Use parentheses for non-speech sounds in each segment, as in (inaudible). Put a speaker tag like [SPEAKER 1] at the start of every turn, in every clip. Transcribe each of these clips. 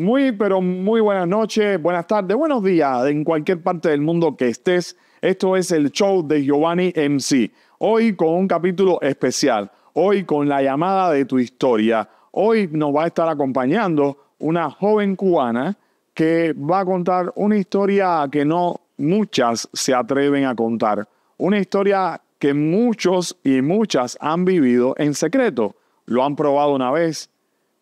[SPEAKER 1] Muy, pero muy buenas noches, buenas tardes, buenos días en cualquier parte del mundo que estés. Esto es el show de Giovanni MC. Hoy con un capítulo especial, hoy con la llamada de tu historia. Hoy nos va a estar acompañando una joven cubana que va a contar una historia que no muchas se atreven a contar. Una historia que muchos y muchas han vivido en secreto. Lo han probado una vez,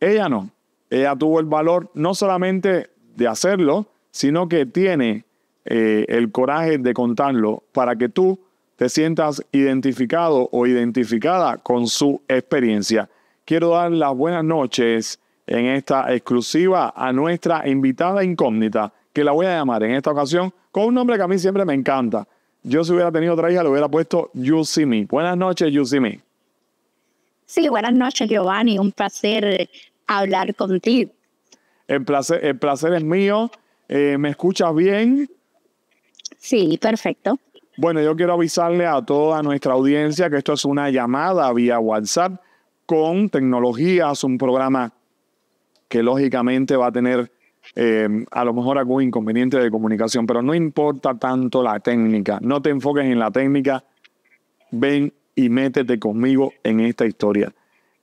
[SPEAKER 1] ella no ella tuvo el valor no solamente de hacerlo, sino que tiene eh, el coraje de contarlo para que tú te sientas identificado o identificada con su experiencia. Quiero dar las buenas noches en esta exclusiva a nuestra invitada incógnita, que la voy a llamar en esta ocasión con un nombre que a mí siempre me encanta. Yo si hubiera tenido otra hija le hubiera puesto Me. Buenas noches, Me.
[SPEAKER 2] Sí, buenas noches, Giovanni. Un placer hablar contigo.
[SPEAKER 1] El placer, el placer es mío. Eh, ¿Me escuchas bien? Sí, perfecto. Bueno, yo quiero avisarle a toda nuestra audiencia que esto es una llamada vía WhatsApp con tecnologías, un programa que lógicamente va a tener eh, a lo mejor algún inconveniente de comunicación, pero no importa tanto la técnica, no te enfoques en la técnica, ven y métete conmigo en esta historia.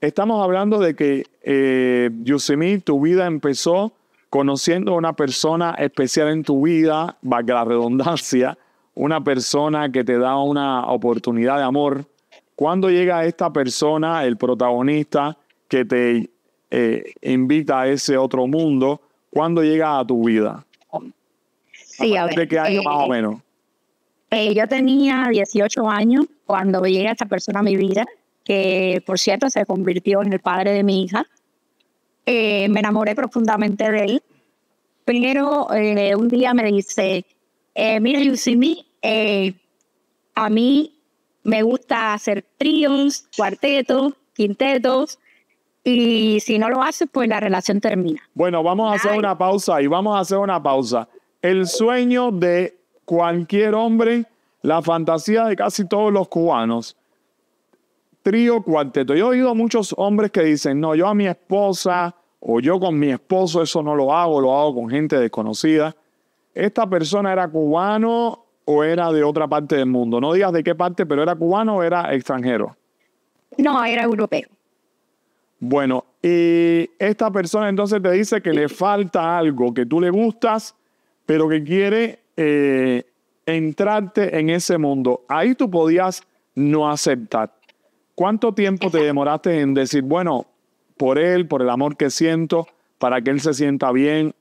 [SPEAKER 1] Estamos hablando de que, eh, tu vida empezó conociendo a una persona especial en tu vida, valga la redundancia, una persona que te da una oportunidad de amor. ¿Cuándo llega esta persona, el protagonista, que te eh, invita a ese otro mundo? ¿Cuándo llega a tu vida? Sí, a ver. ¿De qué año más o eh, menos?
[SPEAKER 2] Eh, yo tenía 18 años cuando llega esta persona a mi vida que por cierto se convirtió en el padre de mi hija. Eh, me enamoré profundamente de él. Primero, eh, un día me dice, eh, mira, Yusimi, a mí me gusta hacer tríos, cuartetos, quintetos, y si no lo hace, pues la relación termina.
[SPEAKER 1] Bueno, vamos a hacer una pausa y vamos a hacer una pausa. El sueño de cualquier hombre, la fantasía de casi todos los cubanos, trío, cuarteto. Yo he oído muchos hombres que dicen, no, yo a mi esposa o yo con mi esposo eso no lo hago, lo hago con gente desconocida. Esta persona era cubano o era de otra parte del mundo. No digas de qué parte, pero era cubano o era extranjero.
[SPEAKER 2] No, era europeo.
[SPEAKER 1] Bueno, y esta persona entonces te dice que le falta algo, que tú le gustas, pero que quiere eh, entrarte en ese mundo. Ahí tú podías no aceptar. ¿Cuánto tiempo te demoraste en decir, bueno, por él, por el amor que siento, para que él se sienta bien?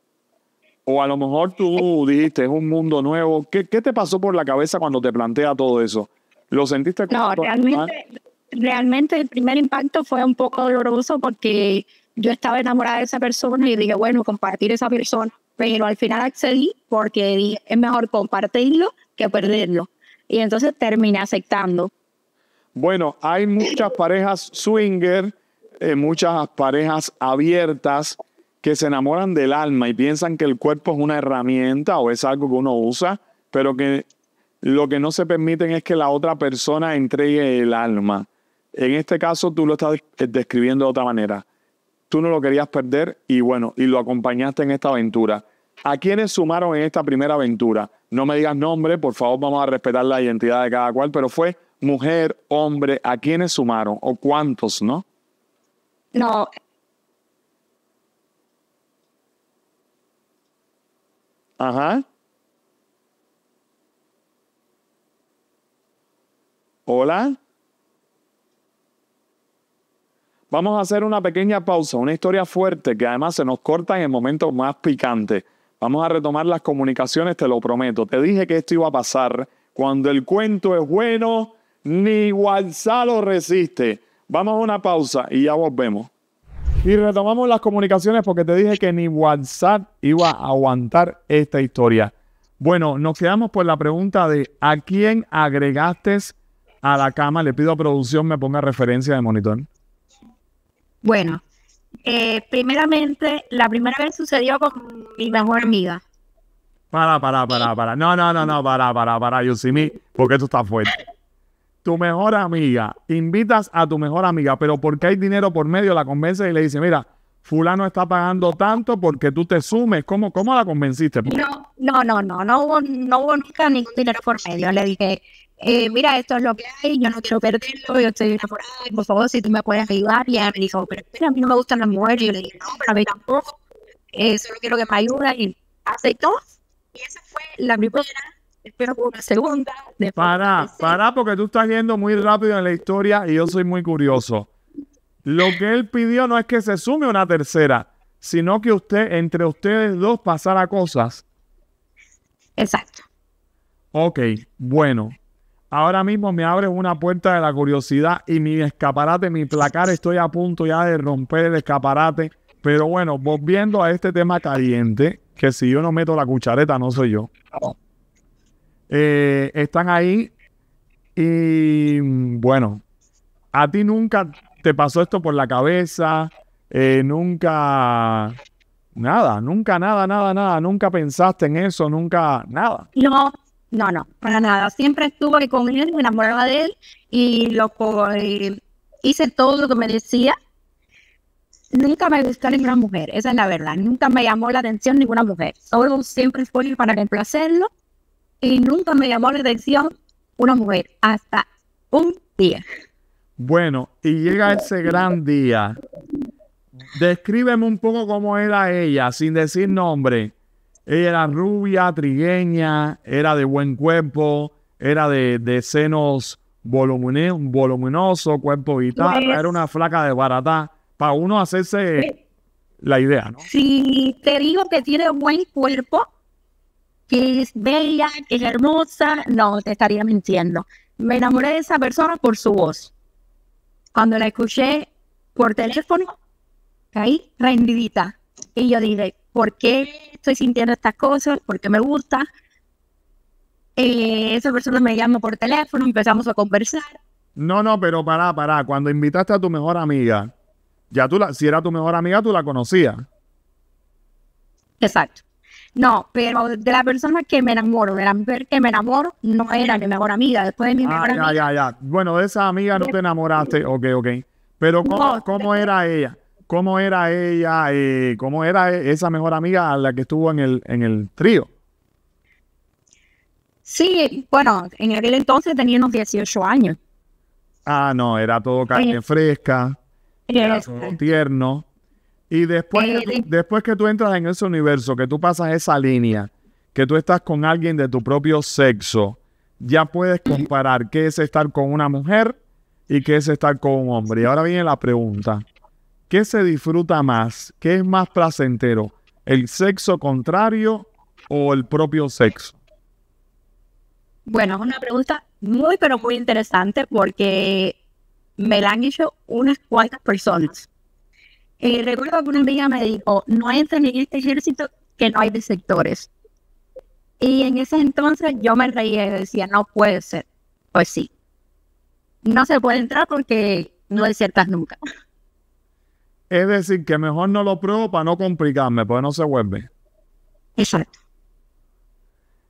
[SPEAKER 1] O a lo mejor tú eh dijiste, es un mundo nuevo. ¿Qué, te pasó por la cabeza cuando te plantea todo eso? ¿Lo sentiste como No, realmente,
[SPEAKER 2] realmente el primer impacto fue un poco doloroso porque yo estaba enamorada de esa persona y dije, bueno, compartir esa persona. Pero al final accedí porque es mejor compartirlo que perderlo. Y entonces terminé aceptando.
[SPEAKER 1] Bueno, hay muchas parejas swinger, eh, muchas parejas abiertas que se enamoran del alma y piensan que el cuerpo es una herramienta o es algo que uno usa, pero que lo que no se permiten es que la otra persona entregue el alma. En este caso tú lo estás describiendo de otra manera. Tú no lo querías perder y bueno, y lo acompañaste en esta aventura. ¿A quiénes sumaron en esta primera aventura? No me digas nombre, por favor, vamos a respetar la identidad de cada cual, pero fue mujer, hombre, ¿a quiénes sumaron o cuántos, no? No. Ajá. Hola. Vamos a hacer una pequeña pausa, una historia fuerte que además se nos corta en el momento más picante. Vamos a retomar las comunicaciones, te lo prometo. Te dije que esto iba a pasar. Cuando el cuento es bueno, ni WhatsApp lo resiste. Vamos a una pausa y ya volvemos. Y retomamos las comunicaciones porque te dije que ni WhatsApp iba a aguantar esta historia. Bueno, nos quedamos por la pregunta de ¿a quién agregaste a la cama? Le pido a producción me ponga referencia de monitor.
[SPEAKER 2] Bueno, eh, primeramente, la primera vez sucedió con mi mejor amiga.
[SPEAKER 1] Para, para, para, para. No, no, no, no, para, para, para, Yosimi, porque esto está fuerte tu mejor amiga, invitas a tu mejor amiga, pero porque hay dinero por medio, la convences y le dice, mira, fulano está pagando tanto porque tú te sumes. ¿Cómo, cómo la convenciste? No,
[SPEAKER 2] no, no, no, no hubo, no hubo nunca ningún dinero por medio. Le dije, eh, mira, esto es lo que hay, yo no quiero perderlo, yo estoy enamorada, por favor, si tú me puedes ayudar. Y ella me dijo, pero mira a mí no me gustan las mujeres. Y yo le dije, no, pero a mí tampoco, eh, solo quiero que me ayudes. Y aceptó. Y esa fue la primera espero por una
[SPEAKER 1] segunda. Para, para, porque tú estás yendo muy rápido en la historia y yo soy muy curioso. Lo que él pidió no es que se sume una tercera, sino que usted, entre ustedes dos, pasara cosas. Exacto. Ok, bueno. Ahora mismo me abres una puerta de la curiosidad y mi escaparate, mi placar, estoy a punto ya de romper el escaparate. Pero bueno, volviendo a este tema caliente, que si yo no meto la cuchareta, no soy yo. Eh, están ahí y bueno, a ti nunca te pasó esto por la cabeza, eh, nunca, nada, nunca, nada, nada, nada, nunca pensaste en eso, nunca, nada.
[SPEAKER 2] No, no, no, para nada. Siempre estuve con él, me enamoraba de él y lo eh, hice todo lo que me decía. Nunca me gustó ninguna mujer, esa es la verdad. Nunca me llamó la atención ninguna mujer. Solo siempre fue para complacerlo y nunca me llamó la atención una mujer, hasta un
[SPEAKER 1] día. Bueno, y llega ese gran día. Descríbeme un poco cómo era ella, sin decir nombre. Ella era rubia, trigueña, era de buen cuerpo, era de, de senos voluminosos, voluminoso, cuerpo guitarra, pues era una flaca de barata. Para uno hacerse la idea, ¿no?
[SPEAKER 2] Si te digo que tiene buen cuerpo, que es bella, que es hermosa, no, te estaría mintiendo. Me enamoré de esa persona por su voz. Cuando la escuché por teléfono, caí rendidita. Y yo dije, ¿por qué estoy sintiendo estas cosas? ¿Por qué me gusta? Eh, esa persona me llamó por teléfono, empezamos a conversar.
[SPEAKER 1] No, no, pero para, para. Cuando invitaste a tu mejor amiga, ya tú si era tu mejor amiga, tú la conocías.
[SPEAKER 2] Exacto. No, pero de la persona que me enamoro, de la mujer que me enamoro, no era mi mejor amiga. Después de mi ah, mejor amiga.
[SPEAKER 1] Ya, ya, Bueno, de esa amiga no te enamoraste. Ok, ok. Pero ¿cómo, era ella? ¿Cómo era ella? Eh, ¿Cómo era esa mejor amiga a la que estuvo en el, en el trío?
[SPEAKER 2] Sí, bueno, en aquel entonces tenía unos 18 años.
[SPEAKER 1] Ah, no, era todo carne eh, fresca.
[SPEAKER 2] Eh, era todo
[SPEAKER 1] tierno. Y después, que tú, después que tú entras en ese universo, que tú pasas esa línea, que tú estás con alguien de tu propio sexo, ya puedes comparar qué es estar con una mujer y qué es estar con un hombre. Y ahora viene la pregunta, ¿qué se disfruta más? ¿Qué es más placentero? ¿El sexo contrario o el propio sexo?
[SPEAKER 2] Bueno, es una pregunta muy, pero muy interesante porque me la han hecho unas cuantas personas. Eh, recuerdo que una amiga me dijo, no entres en este ejército que no hay de Y en ese entonces yo me reía y decía, no puede ser. Pues sí, no se puede entrar porque no desiertas nunca.
[SPEAKER 1] Es decir, que mejor no lo pruebo para no complicarme, porque no se vuelve. Exacto.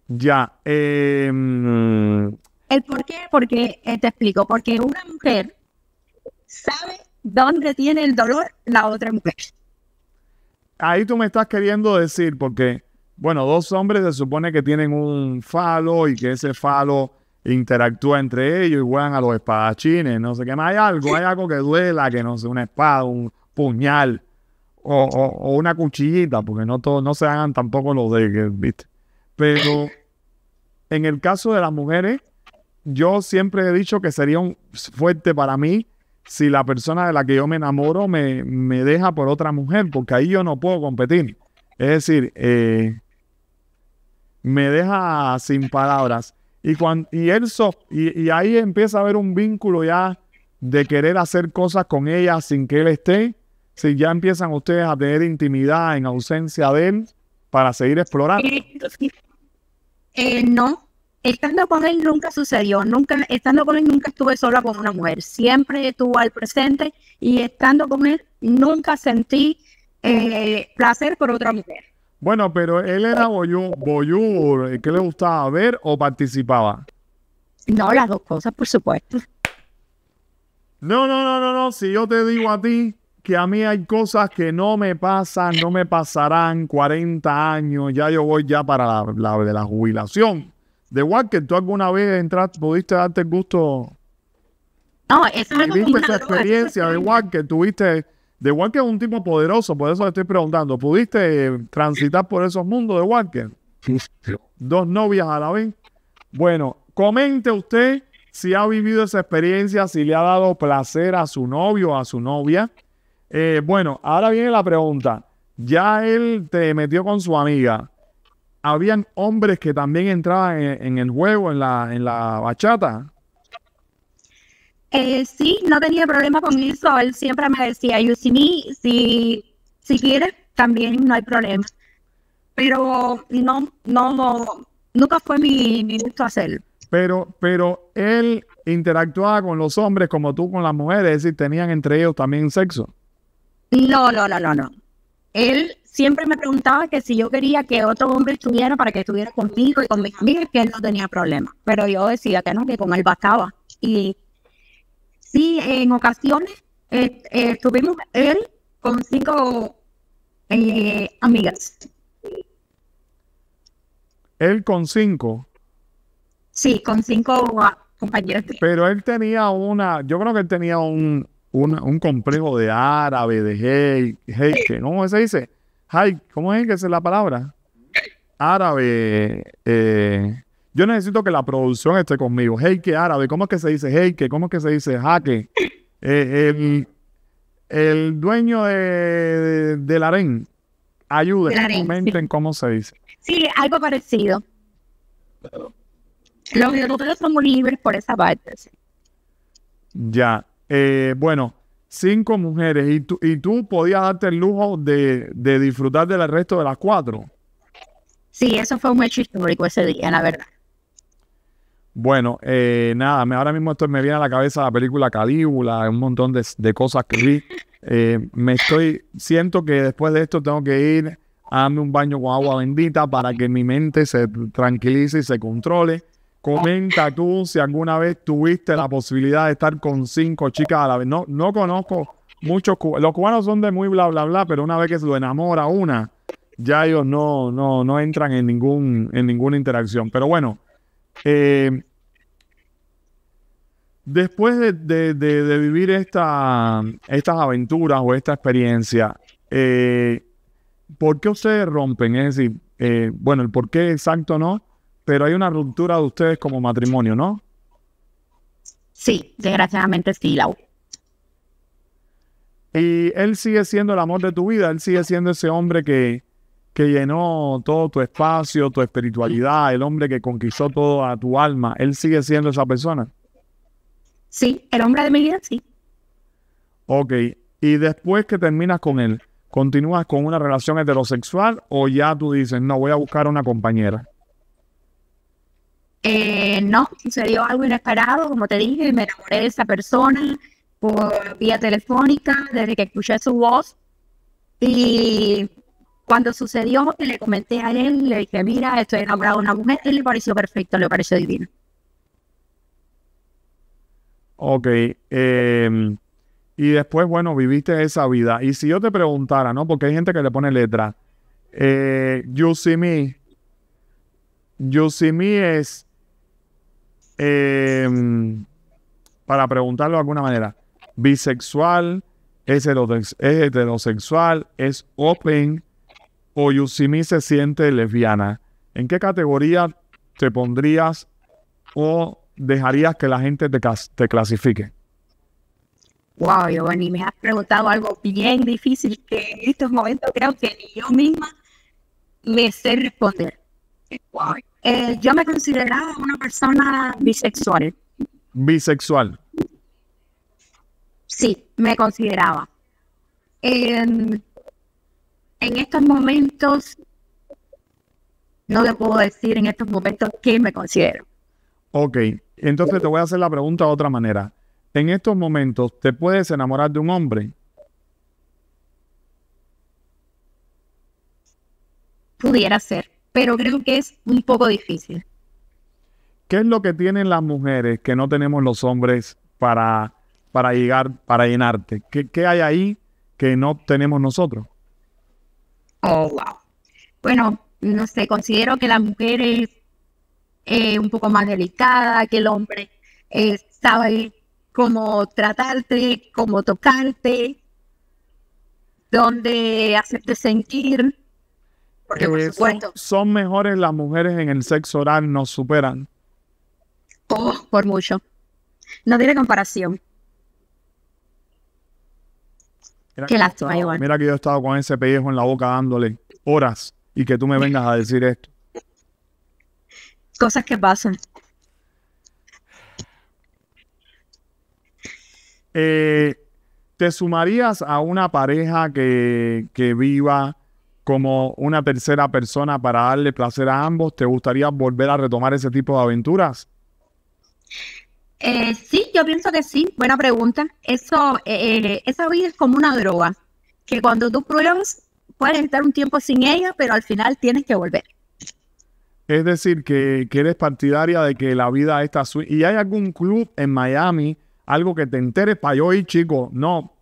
[SPEAKER 1] Ya. Em,
[SPEAKER 2] ¿El por qué? Porque eh, te explico. Porque una mujer sabe dónde tiene el dolor la otra mujer.
[SPEAKER 1] Ahí tú me estás queriendo decir, porque, bueno, dos hombres se supone que tienen un falo y que ese falo interactúa entre ellos y juegan a los espadachines, no sé qué más. Hay algo, hay algo que duela, que no sé, una espada, un puñal o, una cuchillita, porque no, no se hagan tampoco los de, ¿viste? Pero en el caso de las mujeres, yo siempre he dicho que sería fuerte para mí si la persona de la que yo me enamoro me, me deja por otra mujer, porque ahí yo no puedo competir. Es decir, eh, me deja sin palabras. Y, cuando, y, él y, ahí empieza a haber un vínculo ya de querer hacer cosas con ella sin que él esté. Si ya empiezan ustedes a tener intimidad en ausencia de él para seguir explorando.
[SPEAKER 2] Eh, no, estando con él nunca sucedió, nunca, estando con él nunca estuve sola con una mujer, siempre estuvo al presente y estando con él nunca sentí eh, placer por otra mujer.
[SPEAKER 1] Bueno, pero él era eh. boyur, eh, ¿qué le gustaba ver o participaba?
[SPEAKER 2] No, las dos cosas, por supuesto.
[SPEAKER 1] No, no, no, no, no, si yo te digo a ti que a mí hay cosas que no me pasan, no me pasarán 40 años, ya yo voy ya para la de la jubilación de Walker, ¿tú alguna vez entraste, pudiste darte el gusto? No, esa es Tuviste esa experiencia de Walker? ¿Tuviste, de Walker es un tipo poderoso, por eso le estoy preguntando, ¿pudiste eh, transitar por esos mundos de Walker? Dos novias a la vez. Bueno, comente usted si ha vivido esa experiencia, si le ha dado placer a su novio o a su novia. Eh, bueno, ahora viene la pregunta. Ya él te metió con su amiga habían hombres que también entraban en, el juego, en la, en la bachata.
[SPEAKER 2] Eh, sí, no tenía problema con eso. Él siempre me decía, you see me, si, si quieres, también no hay problema. Pero no, no, nunca fue mi, gusto hacerlo.
[SPEAKER 1] Pero, pero él interactuaba con los hombres como tú con las mujeres, es decir, tenían entre ellos también sexo.
[SPEAKER 2] No, no, no, no, no. Él siempre me preguntaba que si yo quería que otro hombre estuviera para que estuviera conmigo y con mis amigas, que él no tenía problema. Pero yo decía que no, que con él bastaba. Y sí, en ocasiones eh, eh, estuvimos él con cinco eh, amigas.
[SPEAKER 1] ¿Él con cinco? Sí, con cinco ah, compañeros. Pero él tenía una, yo creo que él tenía un, complejo de árabe, de hey, que no, se dice ¿cómo es que es la palabra? Árabe. Eh, yo necesito que la producción esté conmigo. Hey, árabe. ¿Cómo es que se dice hey, ¿Cómo es que se dice jaque? Eh, el, dueño de, de, del harén. comenten cómo se dice.
[SPEAKER 2] Sí, algo parecido. Los videotutoriales son muy libres por esa parte.
[SPEAKER 1] Ya. Eh, bueno, cinco mujeres y tú, y podías darte el lujo de, disfrutar del resto de las cuatro.
[SPEAKER 2] Sí, eso fue un hecho histórico ese día, la verdad.
[SPEAKER 1] Bueno, eh, nada, me, ahora mismo esto me viene a la cabeza la película Cadíbula, un montón de, cosas que vi. Eh, me estoy, siento que después de esto tengo que ir a darme un baño con agua bendita para que mi mente se tranquilice y se controle. Comenta tú si alguna vez tuviste la posibilidad de estar con cinco chicas a la vez. No, no conozco muchos cubanos. Los cubanos son de muy bla, bla, bla, pero una vez que se lo enamora una, ya ellos no, no, entran en, ningún, en ninguna interacción. Pero bueno, eh, después de, vivir esta, estas aventuras o esta experiencia, eh, ¿por qué ustedes rompen? Es decir, eh, bueno, el por qué exacto no, pero hay una ruptura de ustedes como matrimonio, ¿no?
[SPEAKER 2] Sí, desgraciadamente sí, Lau.
[SPEAKER 1] Y él sigue siendo el amor de tu vida, él sigue siendo ese hombre que, llenó todo tu espacio, tu espiritualidad, el hombre que conquistó toda tu alma, él sigue siendo esa persona.
[SPEAKER 2] Sí, el hombre de mi vida, sí.
[SPEAKER 1] Ok, y después que terminas con él, ¿continúas con una relación heterosexual o ya tú dices, no, voy a buscar una compañera?
[SPEAKER 2] Eh, no, sucedió algo inesperado, como te dije, me enamoré de esa persona por vía telefónica, desde que escuché su voz. Y cuando sucedió, le comenté a él, le dije, mira, estoy enamorado de una mujer, y le pareció perfecto, le pareció divino.
[SPEAKER 1] Ok. Em, y después, bueno, viviste esa vida. Y si yo te preguntara, ¿no? Porque hay gente que le pone letra. Eh, you me. You see me es Em, para preguntarlo de alguna manera, bisexual, es, heterosexual, es open, o Yusimi se siente lesbiana. ¿En qué categoría te pondrías o dejarías que la gente te, clasifique?
[SPEAKER 2] Wow, Giovanni, me has preguntado algo bien difícil que en estos momentos creo que ni yo misma me sé responder. Wow. Eh, yo me consideraba una persona
[SPEAKER 1] bisexual. Bisexual.
[SPEAKER 2] Sí, me consideraba. En, em, en estos momentos, no le puedo decir en estos momentos qué me considero.
[SPEAKER 1] Ok, entonces te voy a hacer la pregunta de otra manera. En estos momentos, ¿te puedes enamorar de un hombre?
[SPEAKER 2] Pudiera ser pero creo que es un poco difícil.
[SPEAKER 1] ¿Qué es lo que tienen las mujeres que no tenemos los hombres para, para llegar, para llenarte? ¿Qué, hay ahí que no tenemos nosotros?
[SPEAKER 2] Oh, wow. Bueno, no sé, considero que la mujer es eh, un poco más delicada, que el hombre Estaba eh, sabe cómo tratarte, cómo tocarte, dónde hacerte sentir.
[SPEAKER 1] Porque, por eh, supuesto. Son, mejores las mujeres en el sexo oral, nos superan.
[SPEAKER 2] Oh, por mucho. No tiene comparación.
[SPEAKER 1] Mira Qué lástima, Mira que yo he estado con ese pellejo en la boca dándole horas y que tú me vengas a decir esto.
[SPEAKER 2] Cosas que pasan.
[SPEAKER 1] Eh, ¿Te sumarías a una pareja que, que viva como una tercera persona para darle placer a ambos? ¿Te gustaría volver a retomar ese tipo de aventuras?
[SPEAKER 2] Eh, sí, yo pienso que sí. Buena pregunta. Eso, eh, eh esa vida es como una droga, que cuando tú pruebas, puedes estar un tiempo sin ella, pero al final tienes que volver.
[SPEAKER 1] Es decir, que, eres partidaria de que la vida está... ¿Y hay algún club en Miami, algo que te entere para yo chico? No,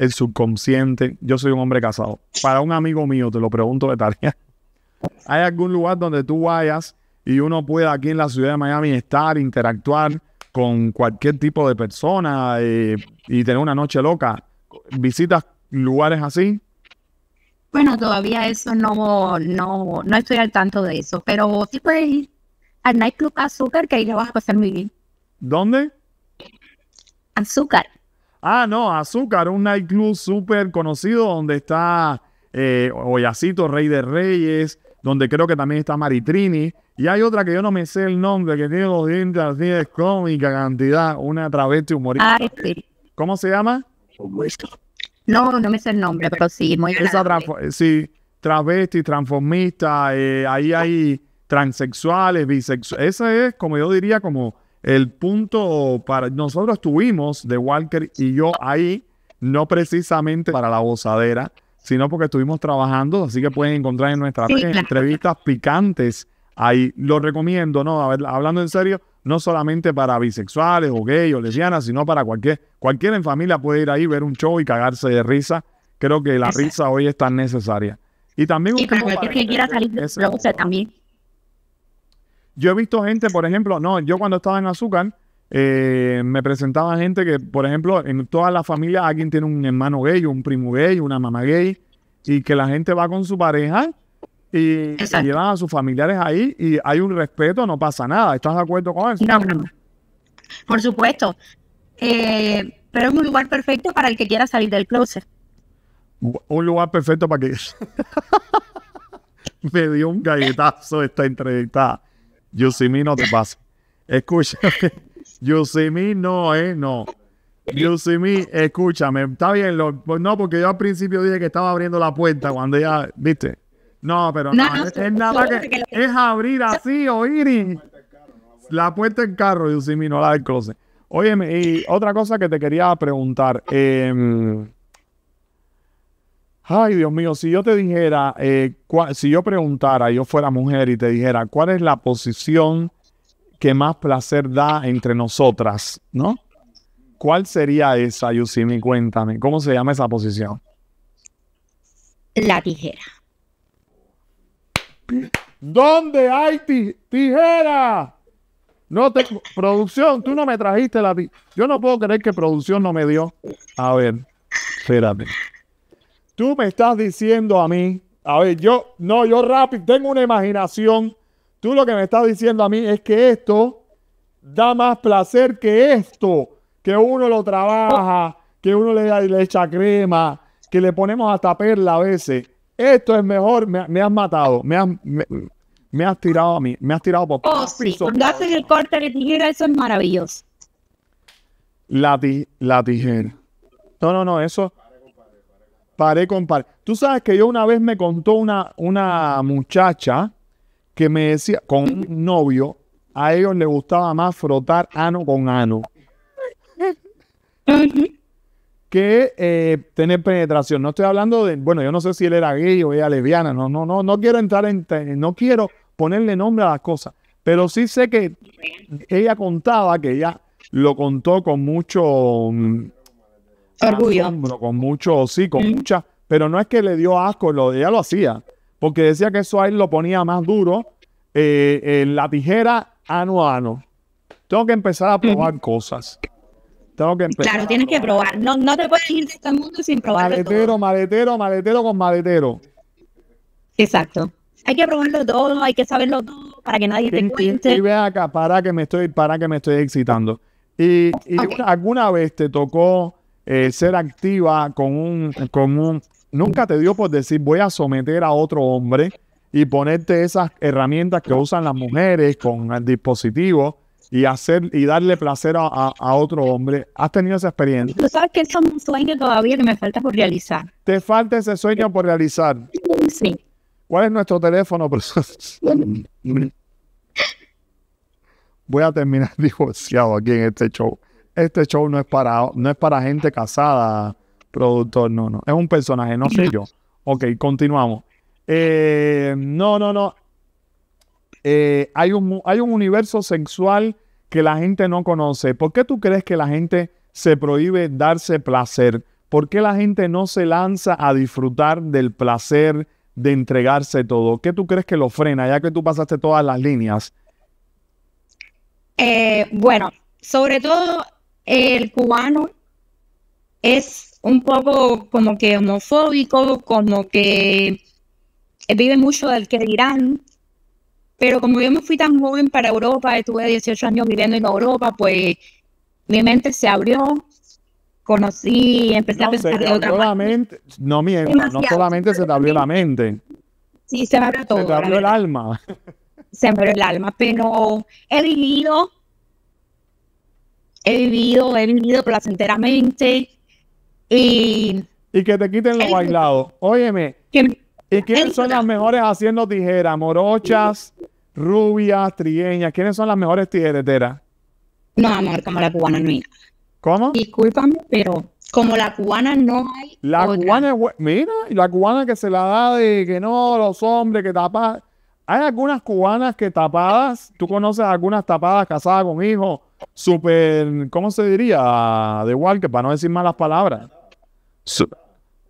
[SPEAKER 1] el subconsciente. Yo soy un hombre casado. Para un amigo mío, te lo pregunto de tarea. (laughs) ¿Hay algún lugar donde tú vayas y uno pueda aquí en la ciudad de Miami estar, interactuar con cualquier tipo de persona eh, y tener una noche loca? ¿Visitas lugares así?
[SPEAKER 2] Bueno, todavía eso no, no, estoy al tanto de eso, pero sí puedes ir al nightclub Azúcar que ahí lo vas a pasar muy bien. ¿Dónde? Azúcar.
[SPEAKER 1] Ah, no, Azúcar, un nightclub súper conocido donde está eh, Rey de Reyes, donde creo que también está Maritrini. Y hay otra que yo no me sé el nombre, que tiene los dientes cómica cantidad, una travesti humorista. ¿Cómo se llama?
[SPEAKER 2] No, no me sé el nombre, pero sí, muy Esa
[SPEAKER 1] eh, Sí, travesti, transformista, eh, ahí hay transexuales, bisexuales. Esa es, como yo diría, como el punto para nosotros estuvimos de Walker y yo ahí, no precisamente para la bozadera, sino porque estuvimos trabajando, así que pueden encontrar en nuestras entrevistas picantes ahí. Lo recomiendo, ¿no? ver, hablando en serio, no solamente para bisexuales o gays o lesbianas, sino para cualquier, cualquiera en familia puede ir ahí, ver un show y cagarse de risa. Creo que la risa hoy es tan necesaria. Y también... que
[SPEAKER 2] quiera salir de también.
[SPEAKER 1] Yo he visto gente, por ejemplo, no, yo cuando estaba en Azúcar, eh, me presentaba gente que, por ejemplo, en toda la familia alguien tiene un hermano gay, un primo gay, una mamá gay, y que la gente va con su pareja y, se llevan a sus familiares ahí y hay un respeto, no pasa nada. ¿Estás de acuerdo con eso?
[SPEAKER 2] Por supuesto. Eh, pero es un lugar perfecto para el que quiera salir del closet.
[SPEAKER 1] Un lugar perfecto para que... (laughs) me dio un galletazo esta entrevistada. Yusimi no te pasa. Escúchame. (laughs) Yusimi no, eh, no. Yusimi, escúchame. Está bien, lo, pues no, porque yo al principio dije que estaba abriendo la puerta cuando ella, viste. No, pero no, es, nada que, es abrir así, oír La puerta en carro, Yusimi, no la del closet. Óyeme, y otra cosa que te quería preguntar. Eh, Ay, Dios mío, si yo te dijera, eh, si yo preguntara, yo fuera mujer y te dijera, ¿cuál es la posición que más placer da entre nosotras? ¿No? ¿Cuál sería esa, Yusimi? Cuéntame, ¿cómo se llama esa posición? La tijera. ¿Dónde hay tijera? No te, producción, tú no me trajiste la tijera. Yo no puedo creer que producción no me dio. A ver, espérate. Tú me estás diciendo a mí, a ver, yo, no, yo rápido, tengo una imaginación. Tú lo que me estás diciendo a mí es que esto da más placer que esto, que uno lo trabaja, que uno le, le echa crema, que le ponemos hasta perla a veces. Esto es mejor, me, has matado, me has, me, has tirado a mí, me has tirado por... Oh, sí, cuando haces
[SPEAKER 2] el corte de tijera, eso
[SPEAKER 1] es maravilloso. La, la tijera. No, no, no, eso, Paré con Tú sabes que yo una vez me contó una, una muchacha que me decía, con un novio, a ellos les gustaba más frotar ano con ano que eh, tener penetración. No estoy hablando de, bueno, yo no sé si él era gay o ella lesbiana, no, no, no, no quiero entrar en, no quiero ponerle nombre a las cosas, pero sí sé que ella contaba, que ella lo contó con mucho mm, Orgullo. con mucho, sí, con mm. mucha, pero no es que le dio asco, lo, ella lo hacía, porque decía que eso ahí lo ponía más duro eh, en la tijera ano a ano. Tengo que empezar a probar cosas. Tengo que Claro,
[SPEAKER 2] tienes que probar. No, no te puedes ir de
[SPEAKER 1] este mundo sin probar. Maletero, maletero, maletero con maletero. Exacto.
[SPEAKER 2] Hay que probarlo todo, hay que saberlo todo para que nadie te entiende Y ve
[SPEAKER 1] acá, para que me estoy, para que me estoy excitando. Y, alguna vez te tocó eh, ser activa con un, con un... Nunca te dio por decir voy a someter a otro hombre y ponerte esas herramientas que usan las mujeres con el dispositivo y hacer y darle placer a, otro hombre. ¿Has tenido esa experiencia?
[SPEAKER 2] Tú sabes que es un sueño todavía que me falta por realizar.
[SPEAKER 1] ¿Te falta ese sueño por realizar? Sí. ¿Cuál es nuestro teléfono, (laughs) Voy a terminar (laughs) divorciado aquí en este show este show no es para, no es para gente casada, productor, no, no. Es un personaje, no sé yo. Ok, continuamos. Eh, no, no, no. Eh, hay, un, hay un universo sexual que la gente no conoce. ¿Por qué tú crees que la gente se prohíbe darse placer? ¿Por qué la gente no se lanza a disfrutar del placer de entregarse todo? ¿Qué tú crees que lo frena, ya que tú pasaste todas las líneas?
[SPEAKER 2] Eh, bueno, sobre todo el cubano es un poco como que homofóbico, como que vive mucho del que dirán, pero como yo me fui tan joven para Europa, estuve 18 años viviendo en Europa, pues mi mente se abrió, conocí, empecé a pensar de otra
[SPEAKER 1] No solamente se te abrió la mente.
[SPEAKER 2] Sí, se abrió todo. Se abrió el alma. Se me abrió el alma, pero he vivido
[SPEAKER 1] he vivido, he vivido placenteramente. Y, y que te quiten los bailados. Óyeme. ¿Y quiénes son las mejores haciendo tijeras? Morochas, rubias, trigueñas. ¿Quiénes son las mejores tijereteras? No, amor, como la cubana no hay. ¿Cómo? Discúlpame, pero como la cubana no hay. La cubana es Mira, la cubana que se la da de que no, los hombres que tapan. Hay algunas cubanas que tapadas, tú conoces algunas tapadas casadas con hijos Super, ¿cómo se diría? Ah, de Walker, para no decir malas palabras.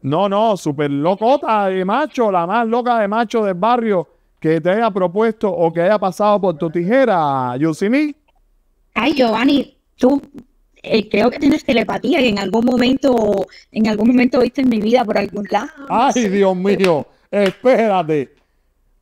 [SPEAKER 1] no, no, super locota de macho, la más loca de macho del barrio que te haya propuesto o que haya pasado por tu tijera, Yusimi. Ay,
[SPEAKER 2] Giovanni, tú eh, creo que tienes telepatía y en algún momento, en algún momento viste en mi vida por algún lado.
[SPEAKER 1] Ay, Dios mío, espérate.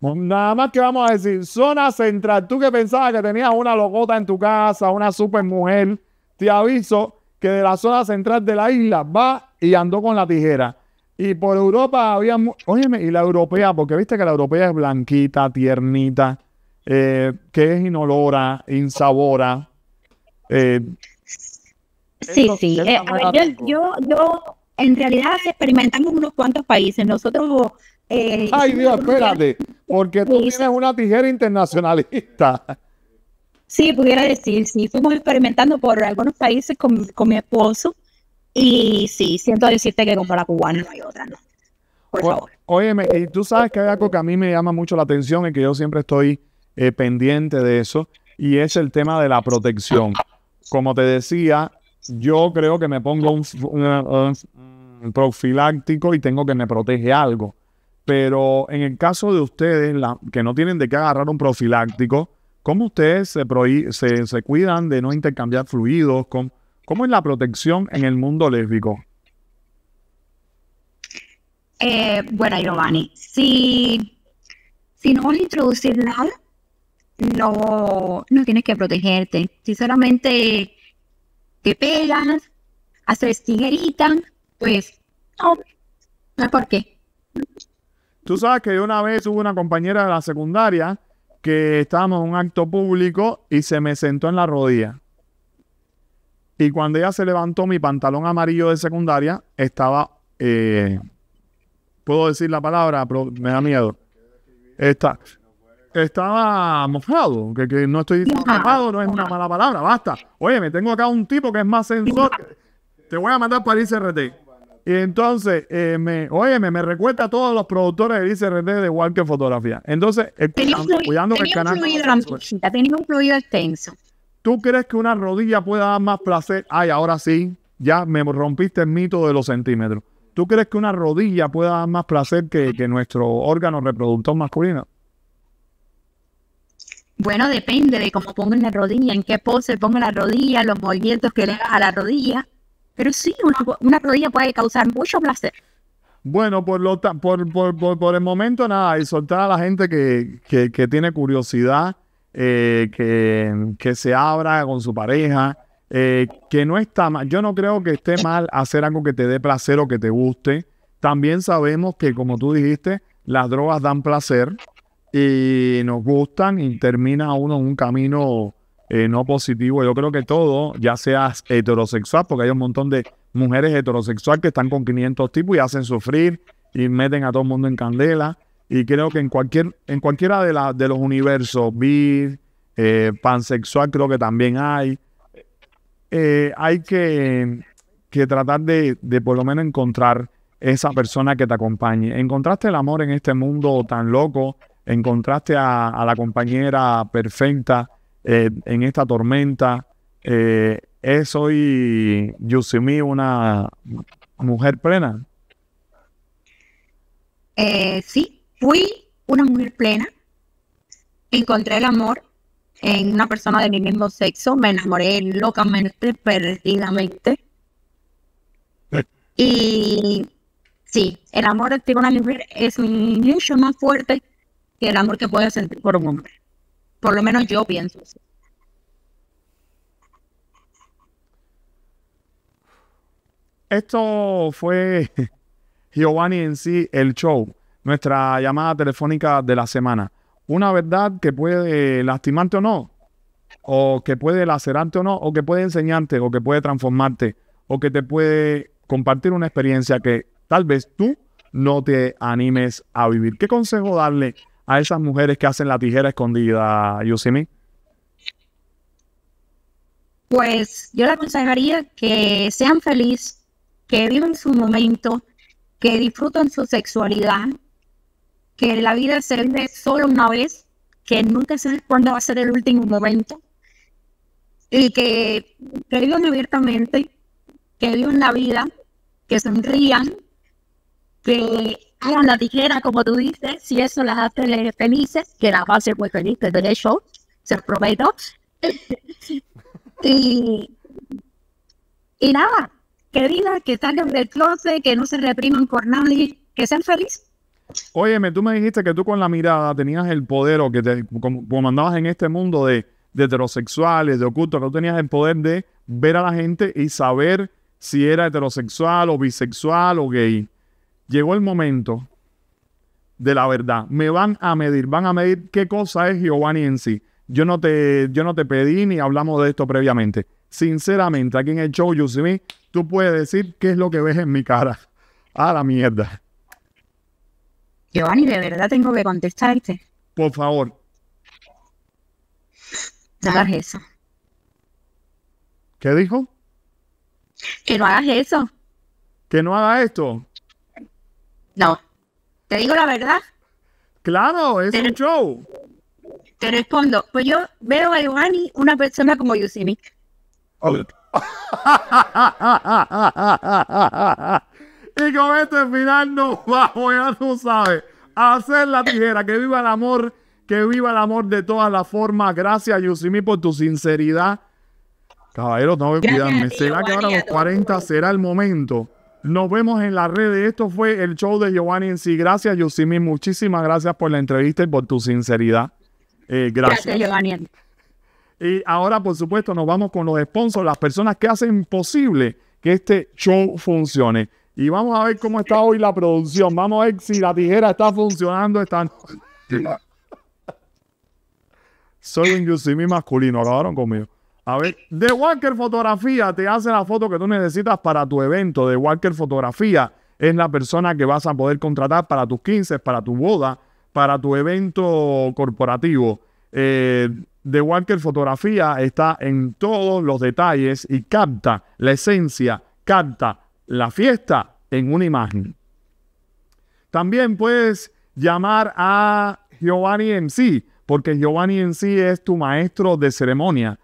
[SPEAKER 1] Pues nada más que vamos a decir, zona central, tú que pensabas que tenías una locota en tu casa, una super mujer, te aviso que de la zona central de la isla va y andó con la tijera. Y por Europa había, óyeme, y la europea, porque viste que la europea es blanquita, tiernita, eh, que es inolora, insabora. Eh. sí, sí.
[SPEAKER 2] Eh, yo, yo, yo, en realidad experimentamos unos cuantos países. Nosotros eh, Ay, Dios, (laughs) espérate, porque
[SPEAKER 1] tú tienes una tijera internacionalista.
[SPEAKER 2] Sí, pudiera decir, sí, fuimos experimentando por algunos países con, mi esposo y sí, siento decirte que como la cubana no hay otra, ¿no?
[SPEAKER 1] Por favor. Oye, y tú sabes que hay algo que a mí me llama mucho la atención y que yo siempre estoy eh, pendiente de eso, y es el tema de la protección. Como te decía, yo creo que me pongo un, un profiláctico y tengo que me protege algo. Pero en el caso de ustedes, que no tienen de qué agarrar un profiláctico, ¿cómo ustedes se, cuidan de no intercambiar fluidos? ¿Cómo, es la protección en el mundo lésbico?
[SPEAKER 2] Eh, bueno, Irovani, si, no vas a introducir nada, no, tienes que protegerte. Si solamente te pegas, haces tijeritas, pues no, no por qué.
[SPEAKER 1] Tú sabes que una vez hubo una compañera de la secundaria que estábamos en un acto público y se me sentó en la rodilla. Y cuando ella se levantó, mi pantalón amarillo de secundaria estaba, eh, puedo decir la palabra, pero me da miedo. estaba mojado, que, no estoy diciendo mojado, no es una mala palabra, basta. Oye, me tengo acá un tipo que es más sensor. Te voy a mandar para ICRT. Y entonces, eh, me, me recuerda a todos los productores de ICRT de Walker Fotografía. Entonces, cuidando el canal.
[SPEAKER 2] Tenía un fluido extenso.
[SPEAKER 1] ¿Tú crees que una rodilla pueda dar más placer? Ay, ahora sí, ya me rompiste el mito de los centímetros. ¿Tú crees que una rodilla pueda dar más placer que, nuestro órgano reproductor masculino?
[SPEAKER 2] Bueno, depende de cómo pongan la rodilla, en qué pose pongan la rodilla, los movimientos que le hagas a la rodilla. Pero sí, una, rodilla puede causar mucho placer.
[SPEAKER 1] Bueno, por, lo por, el momento nada, y soltar a la gente que, tiene curiosidad, eh, que, se abra con su pareja, eh, que no está mal. Yo no creo que esté mal hacer algo que te dé placer o que te guste. También sabemos que, como tú dijiste, las drogas dan placer y nos gustan y termina uno en un camino eh, no positivo. Yo creo que todo, ya seas heterosexual, porque hay un montón de mujeres heterosexuales que están con 500 tipos y hacen sufrir y meten a todo el mundo en candela. Y creo que en, cualquier, en cualquiera de, de los universos, bi, eh, pansexual, creo que también hay. Eh, hay que, tratar de, por lo menos encontrar esa persona que te acompañe. ¿Encontraste el amor en este mundo tan loco? ¿Encontraste a la compañera perfecta? Eh, en esta tormenta. Eh, ¿Es hoy Yusimi una mujer plena?
[SPEAKER 2] Eh, sí, fui una mujer plena. Encontré el amor en una persona de mi mismo sexo. Me enamoré locamente, perdidamente. Y sí, el amor de una mujer es mucho más fuerte que el amor que puede sentir por un hombre. Por lo menos yo pienso así.
[SPEAKER 1] Esto fue (laughs) Giovanni en sí, el show, nuestra llamada telefónica de la semana. Una verdad que puede lastimarte o no, o que puede lacerarte o no, o que puede enseñarte, o que puede transformarte, o que te puede compartir una experiencia que tal vez tú no te animes a vivir. ¿Qué consejo darle a esas mujeres que hacen la tijera escondida, Yusimi?
[SPEAKER 2] Pues yo le aconsejaría que sean felices, que vivan su momento, que disfruten su sexualidad, que la vida se vive solo una vez, que nunca se cuándo va a ser el último momento, y que, que vivan abiertamente, que vivan la vida, que sonrían, que hagan la tijera, como tú dices, si eso las hace felices, que las va a hacer muy felices, de hecho, se prometo. (laughs) y, nada, que digan, que salgan del closet, que no se repriman por nadie, que sean felices.
[SPEAKER 1] Óyeme, tú me dijiste que tú con la mirada tenías el poder o que te comandabas en este mundo de, de heterosexuales, de ocultos, que tú tenías el poder de ver a la gente y saber si era heterosexual o bisexual o gay llegó el momento de la verdad. Me van a medir, van a medir qué cosa es Giovanni en sí. Yo no te, yo no te pedí ni hablamos de esto previamente. Sinceramente, aquí en el show You tú puedes decir qué es lo que ves en mi cara. A la mierda.
[SPEAKER 2] Giovanni, de verdad tengo que contestarte.
[SPEAKER 1] Por favor. No hagas eso. ¿Qué dijo?
[SPEAKER 2] Que no hagas eso.
[SPEAKER 1] Que no hagas esto.
[SPEAKER 2] No. ¿Te digo la verdad? Claro, es un show. Te respondo, pues yo veo a Giovanni una persona como Yusimi. (laughs) y
[SPEAKER 1] con este final no vamos, pues ya no sabes. hacer la tijera, que viva el amor, que viva el amor de todas las formas. Gracias, Yusimi, por tu sinceridad. Caballero, tengo que cuidarme. ¿Será que ahora los 40 será el momento? Nos vemos en las redes. Esto fue el show de Giovanni en sí. Gracias, Yosimi. Muchísimas gracias por la entrevista y por tu sinceridad. Eh, gracias. gracias, Giovanni. Y ahora, por supuesto, nos vamos con los sponsors, las personas que hacen posible que este show funcione. Y vamos a ver cómo está hoy la producción. Vamos a ver si la tijera está funcionando. están Soy un Yusimi masculino, acabaron conmigo. A ver, de Walker Fotografía te hace la foto que tú necesitas para tu evento. De Walker Fotografía es la persona que vas a poder contratar para tus 15, para tu boda, para tu evento corporativo. de eh, Walker Fotografía está en todos los detalles y capta la esencia, capta la fiesta en una imagen. También puedes llamar a Giovanni MC, porque Giovanni MC es tu maestro de ceremonia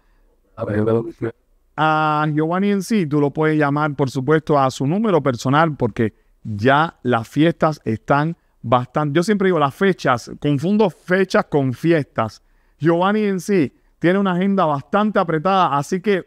[SPEAKER 1] a Giovanni en sí, tú lo puedes llamar, por supuesto, a su número personal, porque ya las fiestas están bastante. Yo siempre digo las fechas, confundo fechas con fiestas. Giovanni en sí tiene una agenda bastante apretada, así que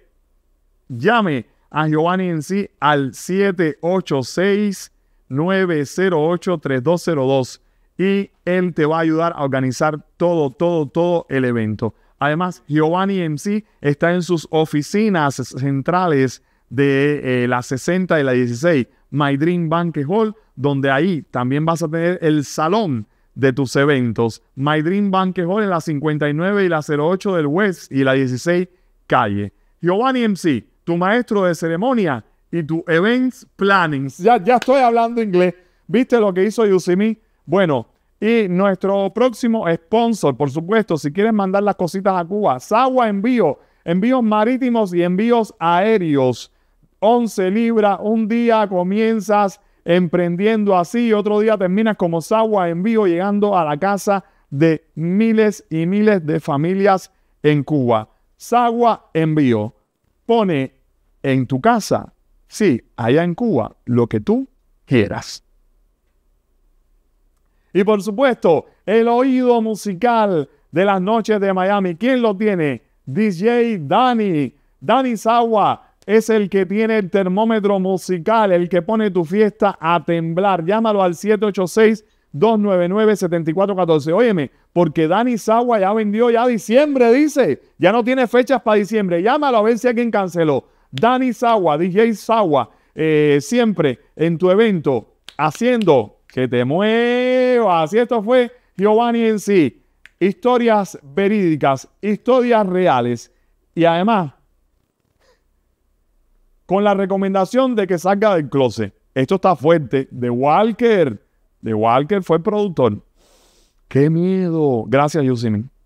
[SPEAKER 1] llame a Giovanni en sí al 786-908-3202 y él te va a ayudar a organizar todo, todo, todo el evento. Además, Giovanni MC está en sus oficinas centrales de las eh, la 60 y la 16, My Dream Banquet Hall, donde ahí también vas a tener el salón de tus eventos. My Dream Banquet Hall en la 59 y la 08 del West y la 16 calle. Giovanni MC, tu maestro de ceremonia y tu events planning. Ya, ya estoy hablando inglés. ¿Viste lo que hizo Yusimi? Bueno, y nuestro próximo sponsor, por supuesto, si quieres mandar las cositas a Cuba, Sagua Envío, envíos marítimos y envíos aéreos. 11 libras, un día comienzas emprendiendo así, otro día terminas como Sagua Envío llegando a la casa de miles y miles de familias en Cuba. Sagua Envío pone en tu casa, sí, allá en Cuba, lo que tú quieras. Y por supuesto, el oído musical de las noches de Miami. ¿Quién lo tiene? DJ Dani. Dani Sawa es el que tiene el termómetro musical, el que pone tu fiesta a temblar. Llámalo al 786-299-7414. Óyeme, porque Dani Sawa ya vendió ya diciembre, dice. Ya no tiene fechas para diciembre. Llámalo a ver si alguien canceló. Dani Sawa, DJ Sawa, eh, siempre en tu evento, haciendo que te mueva. Así esto fue Giovanni en sí. Historias verídicas, historias reales. Y además, con la recomendación de que salga del closet. Esto está fuerte. De Walker. De Walker fue productor. ¡Qué miedo! Gracias, Yusimin.